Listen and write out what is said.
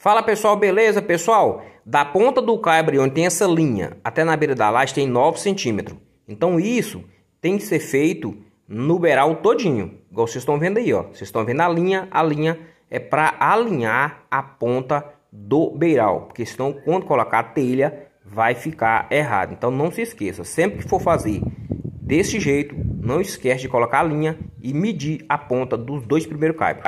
Fala pessoal, beleza? Pessoal, da ponta do caibre onde tem essa linha até na beira da laje tem 9 centímetros. Então isso tem que ser feito no beiral todinho, igual vocês estão vendo aí, ó. Vocês estão vendo a linha, a linha é para alinhar a ponta do beiral, porque senão quando colocar a telha vai ficar errado. Então não se esqueça, sempre que for fazer desse jeito, não esquece de colocar a linha e medir a ponta dos dois primeiros caibros.